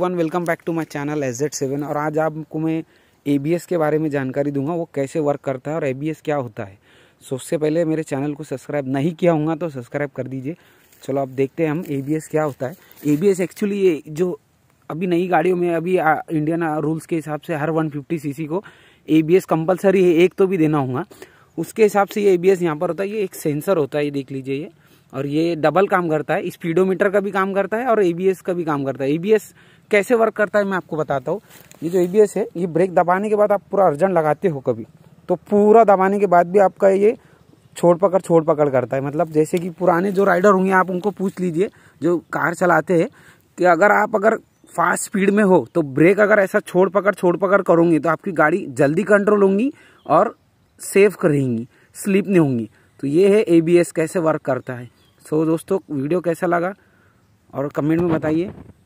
one welcome back to my channel S Z seven और आज आपको मैं ए बी एस के बारे में जानकारी दूंगा वो कैसे वर्क करता है और ए बी एस क्या होता है सो उससे पहले मेरे चैनल को सब्सक्राइब नहीं किया होगा तो सब्सक्राइब कर दीजिए चलो आप देखते हैं हम ए बी एस क्या होता है ए बी एस एक्चुअली ये जो अभी नई गाड़ियों में अभी इंडियन रूल्स के हिसाब से हर वन फिफ्टी सी सी को ए बी एस कंपलसरी है एक तो भी देना होगा उसके हिसाब से ये ए बी एस यहाँ पर होता है ये एक सेंसर होता है ये देख लीजिए ये और ये डबल काम करता है स्पीडोमीटर का भी काम करता है और एबीएस का भी काम करता है एबीएस कैसे वर्क करता है मैं आपको बताता हूँ ये जो एबीएस है ये ब्रेक दबाने के बाद आप पूरा अर्जेंट लगाते हो कभी तो पूरा दबाने के बाद भी आपका ये छोड़ पकड़ छोड़ पकड़ करता है मतलब जैसे कि पुराने जो राइडर होंगे आप उनको पूछ लीजिए जो कार चलाते हैं कि अगर आप अगर फास्ट स्पीड में हो तो ब्रेक अगर ऐसा छोड़ पकड़ छोड़ पकड़ करोगे तो आपकी गाड़ी जल्दी कंट्रोल होंगी और सेफ रहेंगी स्लिप नहीं होंगी तो ये है एबीएस कैसे वर्क करता है सो so, दोस्तों वीडियो कैसा लगा और कमेंट में बताइए